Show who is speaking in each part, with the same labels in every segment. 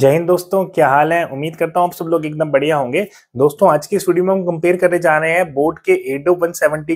Speaker 1: जय हिंद दोस्तों क्या हाल है उम्मीद करता हूँ आप सब लोग एकदम बढ़िया होंगे दोस्तों आज की स्टूडियो में हम कंपेयर करने जा रहे हैं बोट के एडो वन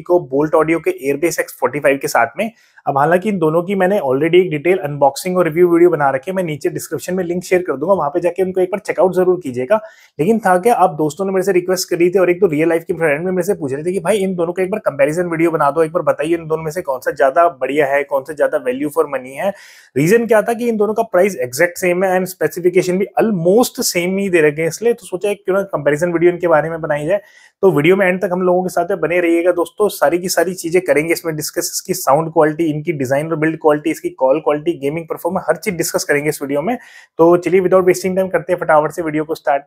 Speaker 1: को बोल्ट ऑडियो के एयरबेस एक्स फाइव के साथ में अब हालांकि इन दोनों की मैंने ऑलरेडी एक डिटेल अनबॉक्सिंग और रिव्यू वीडियो बना रखे मैं नीचे डिस्क्रिप्शन में लिंक शेयर कर दूंगा वहां पर जाकर उनको एक बार चेकआउट जरूर कीजिएगा लेकिन था क्या आप दोस्तों ने मेरे से रिक्वेस्ट करी थी और एक तो रियल लाइफ के फ्रेंड में मेरे से पूछ रहे थे कि भाई इन दोनों का एक बार कंपेरिजन वीडियो बना दो एक बार बताइए इन दोनों में से कौन सा ज्यादा बढ़िया है कौन सा ज्यादा वैल्यू फॉर मनी है रीजन क्या था कि इन दोनों का प्राइस एक्जैक्ट सेम है एंड स्पेसिफिकेशन क्वेश्चन भी ऑलमोस्ट सेम ही दे रखे हैं इसलिए तो सोचा है क्यों ना कंपेरिजन वीडियो इनके बारे में बनाई जाए तो वीडियो में एंड तक हम लोगों के साथ बने रहिएगा दोस्तों सारी की सारी चीजें करेंगे इसमें डिस्कस इसकी साउंड क्वालिटी इनकी डिजाइन और बिल्ड क्वालिटी इसकी कॉल क्वालिटी गेमिंग परफॉर्मेंस हर चीज डिस्कस करेंगे इस वीडियो में तो चलिए विदाउट वेस्टिंग टाइम करते हैं फटाफट से वीडियो को स्टार्ट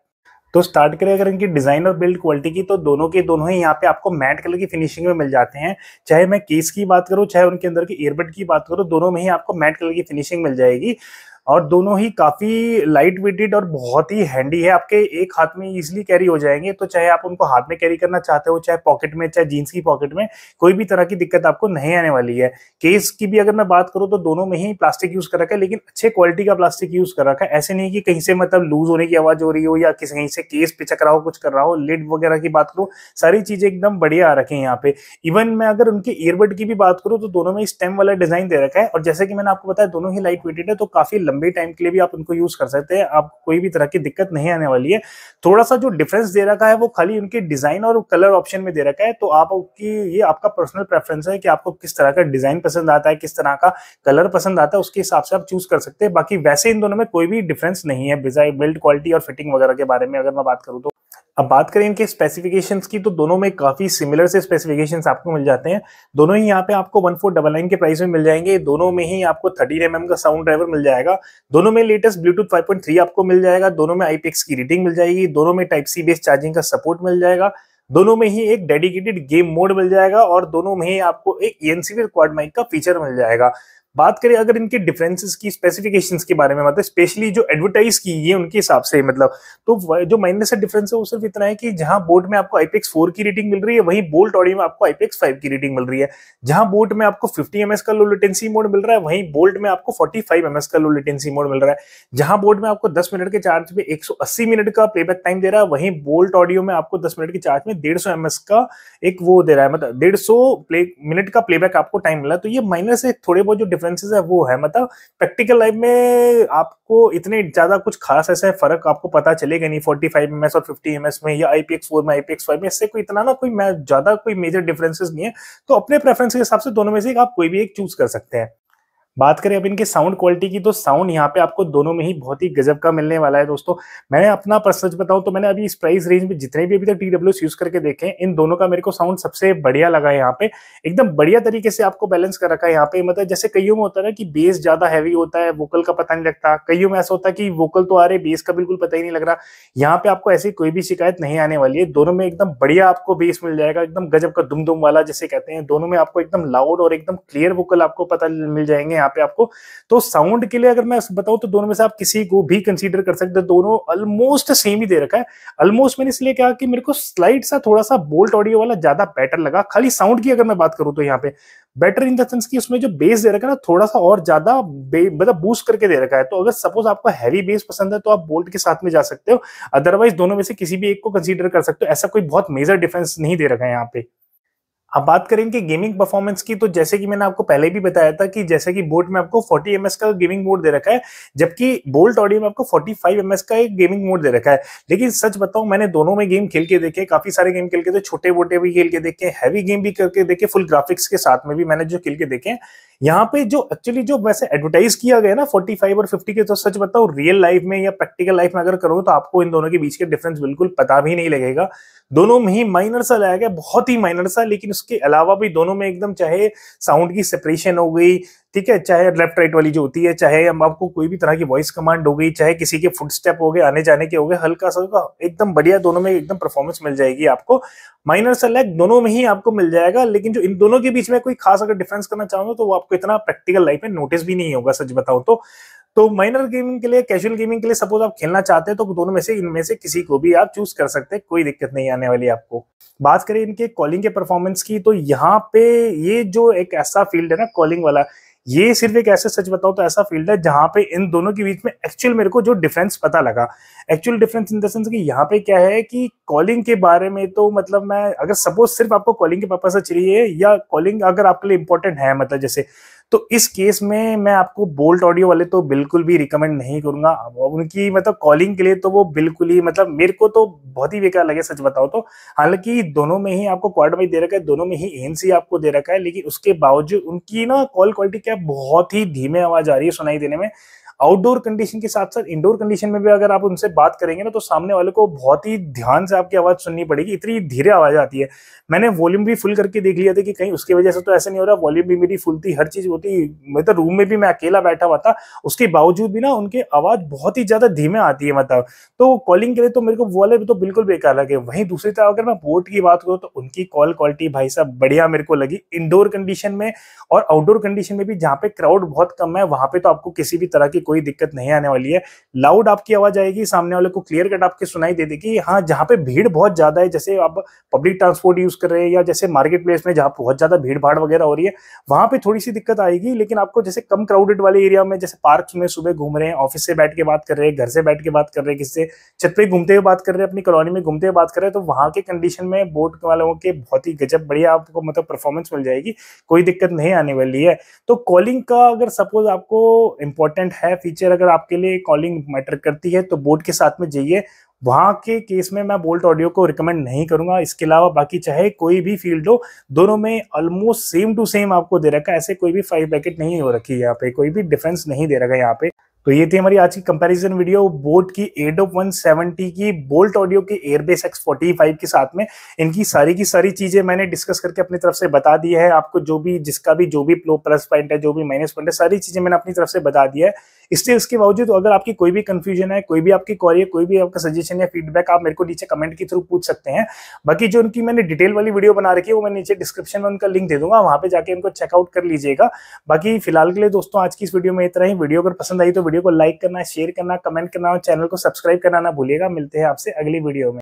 Speaker 1: तो स्टार्ट करें अगर इनकी डिजाइन और बिल्ड क्वालिटी की तो दोनों के दोनों ही यहाँ पे आपको मैट कलर की फिनिशिंग में मिल जाते हैं चाहे मैं केस की बात करूँ चाहे उनके अंदर के ईयरबड की बात करूँ दोनों में ही आपको मैट कलर की फिनिशिंग मिल जाएगी और दोनों ही काफी लाइट वेटेड और बहुत ही हैंडी है आपके एक हाथ में इजिली कैरी हो जाएंगे तो चाहे आप उनको हाथ में कैरी करना चाहते हो चाहे पॉकेट में चाहे जीन्स की पॉकेट में कोई भी तरह की दिक्कत आपको नहीं आने वाली है केस की भी अगर मैं बात करूँ तो दोनों में ही प्लास्टिक यूज कर रखा है लेकिन अच्छे क्वालिटी का प्लास्टिक यूज कर रखा है ऐसे नहीं कि कहीं से मतलब लूज होने की आवाज हो रही हो या किसी कहीं से केस पिचक रहा हो कुछ कर रहा हो लिड वगैरह की बात करूँ सारी चीजें एकदम बढ़िया आ रखी है यहाँ पे इवन मैं अगर उनके ईयरबड की भी बात करूँ तो दोनों में स्टेम वाला डिजाइन दे रखा है और जैसे कि मैंने आपको बताया दोनों ही लाइट वेटेड है तो काफी लंबे टाइम के लिए भी आप उनको यूज कर सकते हैं आप कोई भी तरह की दिक्कत नहीं आने वाली है थोड़ा सा जो डिफरेंस दे रखा है वो खाली उनके डिजाइन और कलर ऑप्शन में दे रखा है तो आपकी ये आपका पर्सनल प्रेफरेंस है कि आपको किस तरह का डिजाइन पसंद आता है किस तरह का कलर पसंद आता है उसके हिसाब से आप चूज कर सकते हैं बाकी वैसे इन दोनों में कोई भी डिफरेंस नहीं है बिल्ड क्वालिटी और फिटिंग वगैरह के बारे में अगर मैं बात करूँ तो अब बात करें इनके स्पेसिफिकेशंस की तो दोनों में काफ़ी सिमिलर से स्पेसिफिकेशंस आपको मिल जाते हैं दोनों ही यहाँ पे आपको वन फोर डबल नाइन के प्राइस में मिल जाएंगे दोनों में ही आपको थर्टीन एम एम का साउंड ड्राइवर मिल जाएगा दोनों में latest Bluetooth five point three आपको मिल जाएगा दोनों में आईपीएक्स की रीडिंग मिल जाएगी दोनों में टाइप सी बेस्ड चार्जिंग का सपोर्ट मिल जाएगा दोनों में ही एक डेडिकेटेड गेम मोड मिल जाएगा और दोनों में ही आपको एक एनसीडी क्वाड माइक का फीचर मिल जाएगा बात करें अगर इनके डिफरेंसेस की स्पेसिफिकेशंस के बारे में मतलब स्पेशली जो एडवर्टाइज की है उनके हिसाब से मतलब तो जो माइनस से डिफरेंस है वो सिर्फ इतना है कि जहां बोट में आपको आईपीएक्स फोर की रेटिंग मिल रही है वहीं बोल्ट ऑडियो में आपको आईपीएक्स फाइव की रेटिंग मिल रही है जहां बोट में आपको फिफ्टी एमएस का लो लेटेंसी मोड मिल रहा है वहीं बोल्ट में आपको फोर्टी फाइव एमएस का लो लेटेंसी मोड मिल रहा है जहां बोट में आपको दस मिनट के चार्ज में एक सौ अस्सी मिनट का प्लेबैक टाइम दे रहा है वहीं बोल्ट ऑडियो में आपको दस मिनट के चार्ज में डेढ़ सौ एमएस का एक वो दे रहा है मतलब डेढ़ सौ मिनट का प्लेबैक आपको टाइम मिला तो ये माइनस है थोड़े बहुत जो डिफरेंसेस है वो है मतलब प्रैक्टिकल लाइफ में आपको इतने ज्यादा कुछ खास ऐसे फर्क आपको पता चलेगा नहीं फोर्टी फाइव एम और फिफ्टी एम में या आई पी एक्स फोर में आई पी एक्स फाइव में इससे कोई इतना ना कोई ज्यादा कोई मेजर डिफरेंसेस नहीं है तो अपने प्रेफरेंस के हिसाब से दोनों में से आप कोई भी एक चूज कर सकते हैं बात करें अब इनके साउंड क्वालिटी की तो साउंड यहाँ पे आपको दोनों में ही बहुत ही गजब का मिलने वाला है दोस्तों मैंने अपना सच बताऊं तो मैंने अभी इस प्राइस रेंज में जितने भी अभी तक टी डब्ल्यू यूज करके देखे इन दोनों का मेरे को साउंड सबसे बढ़िया लगा है यहाँ पे एकदम बढ़िया तरीके से आपको बैलेंस कर रखा है यहाँ पे मतलब जैसे कईयों में होता है कि बेस ज्यादा हैवी होता है वोकल का पता नहीं लगता कईयों में ऐसा होता है कि वोकल तो आ रहे बेस का बिल्कुल पता ही नहीं लग रहा यहाँ पे आपको ऐसी कोई भी शिकायत नहीं आने वाली है दोनों में एकदम बढ़िया आपको बेस मिल जाएगा एकदम गजब का दुम दुम वाला जैसे कहते हैं दोनों में आपको एकदम लाउड और एकदम क्लियर वोकल आपको पता मिल जाएंगे यहाँ पे आपको तो साउंड के लिए अगर मैं बताऊं तो दोनों में से आप किसी को भी कंसीडर कर सकते हैं दोनों ऑलमोस्ट सेम ही दे रखा है ऑलमोस्ट मैंने इसलिए कहा कि मेरे को स्लाइड सा थोड़ा सा बोल्ट ऑडियो वाला ज्यादा बेटर लगा खाली साउंड की अगर मैं बात करूँ तो यहाँ पे बेटर इन देंस की उसमें जो बेस दे रखा है ना थोड़ा सा और ज्यादा मतलब बूस्ट करके दे रखा है तो अगर सपोज आपको हैवी बेस पसंद है तो आप बोल्ट के साथ में जा सकते हो अदरवाइज दोनों में से किसी भी एक को कंसीडर कर सकते हो ऐसा कोई बहुत मेजर डिफरेंस नहीं दे रखा है यहाँ पे अब बात करेंगे गेमिंग परफॉर्मेंस की तो जैसे कि मैंने आपको पहले भी बताया था कि जैसे कि बोर्ड में आपको 40 एम का गेमिंग मोड दे रखा है जबकि बोल्ट ऑडियो में आपको 45 एम का एक गेमिंग मोड दे रखा है लेकिन सच बताऊं मैंने दोनों में गेम खेल के देखे काफी सारे गेम खेल के देखे छोटे बोटे भी खेल के देखे हैवी गेम भी करके देखे फुल ग्राफिक्स के साथ में भी मैंने जो खेल के देखे यहाँ पे जो एक्चुअली जो वैसे एडवर्टाइज किया गया ना 45 और 50 के तो सच बताओ रियल लाइफ में या प्रैक्टिकल लाइफ में अगर करो तो आपको इन दोनों के बीच के डिफरेंस बिल्कुल पता भी नहीं लगेगा दोनों में ही माइनर सा लाया गया बहुत ही माइनर सा लेकिन उसके अलावा भी दोनों में एकदम चाहे साउंड की सेपरेशन हो गई ठीक है चाहे लेफ्ट राइट वाली जो होती है चाहे हम आपको कोई भी तरह की वॉइस कमांड हो गई चाहे किसी के फुट स्टेप हो गए आने जाने के हो गए हल्का सा एकदम बढ़िया दोनों में एकदम परफॉर्मेंस मिल जाएगी आपको माइनर से लैग दोनों में ही आपको मिल जाएगा लेकिन जो इन दोनों के बीच में कोई खास अगर डिफरेंस करना चाहूंगा तो वो आपको इतना प्रैक्टिकल लाइफ में नोटिस भी नहीं होगा सच बताओ तो तो माइनर गेमिंग के लिए कैजुअल गेमिंग के लिए सपोज आप खेलना चाहते हैं तो दोनों में से इनमें से किसी को भी आप चूज कर सकते हैं कोई दिक्कत नहीं आने वाली आपको बात करें इनके कॉलिंग के परफॉर्मेंस की तो यहाँ पे ये जो एक ऐसा फील्ड है ना कॉलिंग वाला ये सिर्फ एक ऐसे सच बताओ तो ऐसा फील्ड है जहां पे इन दोनों के बीच में एक्चुअल मेरे को जो डिफरेंस पता लगा actual difference in the sense कि यहाँ पे क्या है कि कॉलिंग के बारे में तो मतलब मैं अगर सपोज सिर्फ आपको कॉलिंग के पर्पज से चाहिए या कॉलिंग अगर आपके लिए इंपॉर्टेंट है मतलब जैसे तो इस केस में मैं आपको बोल्ट ऑडियो वाले तो बिल्कुल भी रिकमेंड नहीं करूंगा उनकी मतलब कॉलिंग के लिए तो वो बिल्कुल ही मतलब मेरे को तो बहुत ही बेकार लगे सच बताओ तो हालांकि दोनों में ही आपको क्वाड वाइज दे रखा है दोनों में ही एनसी आपको दे रखा है लेकिन उसके बावजूद उनकी ना कॉल क्वालिटी क्या बहुत ही धीमे आवाज आ रही है सुनाई देने में आउटडोर कंडीशन के साथ साथ इंडोर कंडीशन में भी अगर आप उनसे बात करेंगे ना तो सामने वाले को बहुत ही ध्यान से आपकी आवाज़ सुननी पड़ेगी इतनी धीरे आवाज़ आती है मैंने वॉल्यूम भी फुल करके देख लिया था कि कहीं उसकी वजह से तो ऐसा नहीं हो रहा वॉल्यूम भी मेरी फुल थी हर चीज़ होती मतलब रूम में भी मैं अकेला बैठा हुआ था उसके बावजूद भी ना उनकी आवाज़ बहुत ही ज़्यादा धीमे आती है मतलब तो कॉलिंग के लिए तो मेरे को भी तो बिल्कुल बेकार लगे वहीं दूसरी तरफ अगर मैं बोर्ड की बात करूँ तो उनकी कॉल क्वालिटी भाई साहब बढ़िया मेरे को लगी इंडोर कंडीशन में और आउटडोर कंडीशन में भी जहाँ पे क्राउड बहुत कम है वहाँ पे तो आपको किसी भी तरह की कोई दिक्कत नहीं आने वाली है लाउड आपकी आवाज आएगी सामने वाले को क्लियर कट आपकी सुनाई दे देगी हाँ जहाँ पे भीड़ बहुत ज्यादा है जैसे आप पब्लिक ट्रांसपोर्ट यूज कर रहे हैं या जैसे मार्केट प्लेस में जहाँ बहुत ज्यादा भीड़ भाड़ वगैरह हो रही है वहां पर थोड़ी सी दिक्कत आएगी लेकिन आपको जैसे कम क्राउडेड वाले एरिया में जैसे पार्क में सुबह घूम रहे हैं ऑफिस से बैठ के बात कर रहे हैं घर से बैठ के बात कर रहे हैं किससे छत पे घूमते हुए बात कर रहे हैं अपनी कॉलोनी में घूमते हुए बात कर रहे हैं तो वहां के कंडीशन में बोट वालों के बहुत ही गजब बढ़िया आपको मतलब परफॉर्मेंस मिल जाएगी कोई दिक्कत नहीं आने वाली है तो कॉलिंग का अगर सपोज आपको इंपॉर्टेंट है फीचर अगर आपके लिए कॉलिंग मैटर करती है तो बोर्ड के साथ में जाइए वहाँ के केस में मैं बोल्ट ऑडियो को रिकमेंड नहीं करूँगा इसके अलावा बाकी चाहे कोई भी फील्ड हो दोनों में ऑलमोस्ट सेम टू सेम आपको दे रखा है ऐसे कोई भी फाइव पैकेट नहीं हो रखी है यहाँ पे कोई भी डिफरेंस नहीं दे रखा है यहाँ पे तो ये थी हमारी आज की कंपैरिजन वीडियो बोट की एडोप 170 की बोल्ट ऑडियो की एयरबेस एक्स फोर्टी फाइव के साथ में इनकी सारी की सारी चीजें मैंने डिस्कस करके अपनी तरफ से बता दी है आपको जो भी जिसका भी जो भी प्लस पॉइंट है जो भी माइनस पॉइंट है सारी चीजें मैंने अपनी तरफ से बता दिया है इसलिए इसके बावजूद तो अगर आपकी कोई भी कंफ्यूजन है कोई भी आपकी क्वारी है कोई भी आपका सजेशन या फीडबैक आप मेरे को नीचे कमेंट के थ्रू पूछ सकते हैं बाकी जो उनकी मैंने डिटेल वाली वीडियो बना रखी है वो मैं नीचे डिस्क्रिप्शन में उनका लिंक दे दूंगा वहां पे जाके उनको चेकआउट कर लीजिएगा बाकी फिलहाल के लिए दोस्तों आज की इस वीडियो में इतना ही वीडियो अगर पसंद आई तो वीडियो को लाइक करना शेयर करना कमेंट करना और चैनल को सब्सक्राइब करना ना भूलिएगा मिलते हैं आपसे अगली वीडियो में